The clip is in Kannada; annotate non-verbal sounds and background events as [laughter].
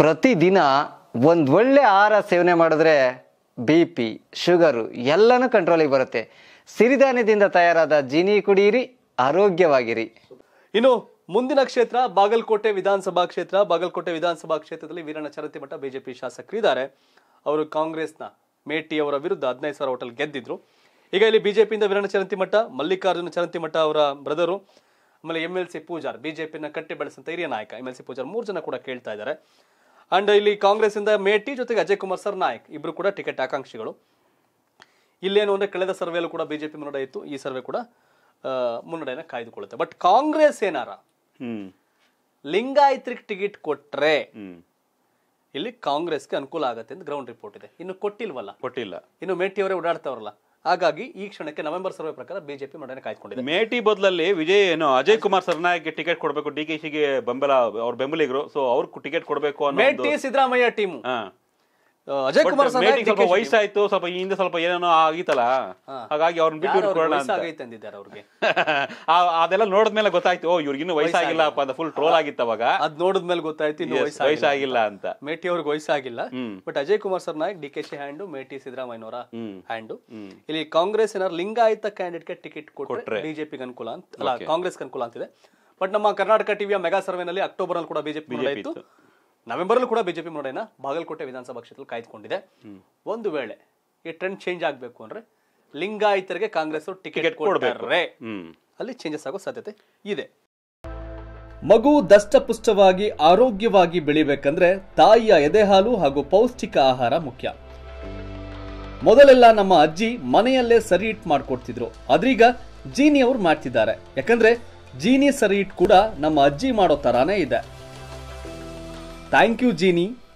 ಪ್ರತಿದಿನ ಒಂದು ಒಳ್ಳೆ ಆಹಾರ ಸೇವನೆ ಮಾಡಿದ್ರೆ ಬಿ ಪಿ ಶುಗರು ಎಲ್ಲನೂ ಕಂಟ್ರೋಲಿಗೆ ಬರುತ್ತೆ ಸಿರಿಧಾನ್ಯದಿಂದ ತಯಾರಾದ ಜೀನಿ ಕುಡಿಯಿರಿ ಆರೋಗ್ಯವಾಗಿರಿ ಇನ್ನು ಮುಂದಿನ ಕ್ಷೇತ್ರ ಬಾಗಲಕೋಟೆ ವಿಧಾನಸಭಾ ಕ್ಷೇತ್ರ ಬಾಗಲಕೋಟೆ ವಿಧಾನಸಭಾ ಕ್ಷೇತ್ರದಲ್ಲಿ ವೀರಣ್ಣ ಚರತಿಮಠ ಬಿಜೆಪಿ ಇದ್ದಾರೆ ಅವರು ಕಾಂಗ್ರೆಸ್ನ ಮೇಟಿ ಅವರ ವಿರುದ್ಧ ಹದಿನೈದು ಸಾವಿರ ಹೋಟೆಲ್ ಗೆದ್ದಿದ್ರು ಈಗ ಇಲ್ಲಿ ಬಿಜೆಪಿಯಿಂದ ವೀರಣ್ಣ ಚರಂತಿಮಠ ಮಲ್ಲಿಕಾರ್ಜುನ ಚರಂತಿಮಠ ಅವರ ಬ್ರದರು ಆಮೇಲೆ ಎಂ ಎಲ್ ಸಿ ಪೂಜಾರ್ ಬಿಜೆಪಿನ ಕಟ್ಟಿ ಬೆಳೆಸಂತ ಹಿರಿಯ ನಾಯಕ ಎಂ ಎಲ್ ಸಿ ಪೂಜಾರ್ ಮೂರು ಜನ ಕೂಡ ಕೇಳ್ತಾ ಇದ್ದಾರೆ ಅಂಡ್ ಇಲ್ಲಿ ಕಾಂಗ್ರೆಸ್ ಇಂದ ಮೇಟಿ ಜೊತೆಗೆ ಅಜಯ್ ಕುಮಾರ್ ಸರ್ ನಾಯಕ್ ಇಬ್ರು ಕೂಡ ಟಿಕೆಟ್ ಆಕಾಂಕ್ಷಿಗಳು ಇಲ್ಲೇನು ಅಂದ್ರೆ ಕಳೆದ ಸರ್ವೆಯಲ್ಲೂ ಕೂಡ ಬಿಜೆಪಿ ಮುನ್ನಡೆ ಇತ್ತು ಈ ಸರ್ವೆ ಕೂಡ ಮುನ್ನಡೆಯನ್ನು ಕಾಯ್ದುಕೊಳ್ಳುತ್ತೆ ಬಟ್ ಕಾಂಗ್ರೆಸ್ ಏನಾರ ಲಿಂಗಾಯತ್ರಿಗೆ ಟಿಕೆಟ್ ಕೊಟ್ರೆ ಇಲ್ಲಿ ಕಾಂಗ್ರೆಸ್ಗೆ ಅನುಕೂಲ ಆಗುತ್ತೆ ಅಂತ ಗ್ರೌಂಡ್ ರಿಪೋರ್ಟ್ ಇದೆ ಇನ್ನು ಕೊಟ್ಟಿಲ್ವಲ್ಲ ಕೊಟ್ಟಿಲ್ಲ ಇನ್ನು ಮೇಟಿ ಅವರೇ ಓಡಾಡ್ತಾವ್ರಲ್ಲ ಹಾಗಾಗಿ ಈ ಕ್ಷಣಕ್ಕೆ ನವೆಂಬರ್ ಸರ್ವೆ ಪ್ರಕಾರ ಬಿಜೆಪಿ ಮಂಡನೆ ಕಾಯ್ದುಕೊಂಡಿದೆ ಮೇಟಿ ಬದಲಲ್ಲಿ ವಿಜಯ್ ಏನು ಅಜಯ್ ಕುಮಾರ್ ಸರ್ನಾಯಕ್ ಟಿಕೆಟ್ ಕೊಡಬೇಕು ಡಿ ಕೆ ಸಿಗೆ ಬೆಂಬಲ ಅವ್ರ ಬೆಂಬಲಿಗರು ಸೊ ಅವ್ರಿಗೆ ಟಿಕೆಟ್ ಕೊಡಬೇಕು ಮೇಟಿ ಸಿದ್ದರಾಮಯ್ಯ ಟೀಮು ಅಜಯ್ ಕುಮಾರ್ ಸ್ವಲ್ಪ ವಯಸ್ಸಾಯ್ತು ಸ್ವಲ್ಪ ಈ ಹಿಂದೆ ಸ್ವಲ್ಪ ಏನೇನೋ ಆಗಿತ್ತಲ್ಲ ಹಾಗಾಗಿ ಅವ್ರನ್ನ ಬಿಟ್ಟು ಕೊಡೋಣ ಅವ್ರಿಗೆ [laughs] ಅದೆಲ್ಲ ನೋಡಿದ್ಮೇಲೆ ಗೊತ್ತಾಯ್ತು ಓ ಇವ್ರಿಗಿನ್ನೂ ವಯಸ್ಸಾಗಿಲ್ಲ ಅಂತ ಫುಲ್ ಟ್ರೋಲ್ ಆಗಿತ್ತು ಅವಾಗ ಅದ್ ನೋಡಿದ್ಮೇಲೆ ಗೊತ್ತಾಯ್ತು ಇನ್ನು ವಯಸ್ಸಾಗಿಲ್ಲ ಅಂತ ಮೇಟಿ ಅವ್ರಿಗೆ ವಯಸ್ಸಾಗಿಲ್ಲ but Ajay Kumar Sarnaik D K ಶಿ ಹ್ಯಾಂಡು ಮೇಟಿ ಸಿದ್ದರಾಮಯ್ಯನವರ ಹ್ಯಾಂಡು ಇಲ್ಲಿ ಕಾಂಗ್ರೆಸ್ ಏನಾರು ಲಿಂಗಾಯತ ಕ್ಯಾಂಡಿಡೇಟ್ಗೆ ಟಿಕೆಟ್ ಕೊಟ್ಟರೆ ಬಿಜೆಪಿಗೆ ಅನುಕೂಲ ಅಂತ ಅಲ್ಲ ಕಾಂಗ್ರೆಸ್ ಅನುಕೂಲ ಅಂತಿದೆ ಬಟ್ ನಮ್ಮ ಕರ್ನಾಟಕ ಟಿವಿಯ ಮೆಗಾ ಸರ್ವೆನಲ್ಲಿ ಅಕ್ಟೋಬರ್ ಅಲ್ಲಿ ಕೂಡ ಬಿಜೆಪಿ ಇತ್ತು ನವೆಂಬರ್ ಕೂಡ ಬಿಜೆಪಿ ಮುನ್ನಡೆಯನ್ನ ಬಾಗಲಕೋಟೆ ವಿಧಾನಸಭಾ ಕ್ಷೇತ್ರದಲ್ಲಿ ಕಾಯ್ದುಕೊಂಡಿದೆ ಒಂದು ವೇಳೆ ಈ ಟ್ರೆಂಡ್ ಚೇಂಜ್ ಆಗಬೇಕು ಅಂದ್ರೆ ಲಿಂಗಾಯತರಿಗೆ ಕಾಂಗ್ರೆಸ್ ಟಿಕೆಟ್ ಕೊಡ್ತಾರೆ ಅಲ್ಲಿ ಚೇಂಜಸ್ ಆಗೋ ಸಾಧ್ಯತೆ ಇದೆ ಮಗು ದಷ್ಟಪುಷ್ಟವಾಗಿ ಆರೋಗ್ಯವಾಗಿ ಬೆಳಿಬೇಕಂದ್ರೆ ತಾಯಿಯ ಎದೆಹಾಲು ಹಾಗೂ ಪೌಷ್ಟಿಕ ಆಹಾರ ಮುಖ್ಯ ಮೊದಲೆಲ್ಲ ನಮ್ಮ ಅಜ್ಜಿ ಮನೆಯಲ್ಲೇ ಸರಿ ಇಟ್ ಮಾಡ್ಕೊಡ್ತಿದ್ರು ಅದ್ರೀಗ ಜೀನಿ ಅವ್ರು ಮಾಡ್ತಿದ್ದಾರೆ ಯಾಕಂದ್ರೆ ಜೀನಿ ಸರಿ ಇಟ್ ಕೂಡ ನಮ್ಮ ಅಜ್ಜಿ ಮಾಡೋ ತರಾನೇ ಇದೆ Thank you, Genie.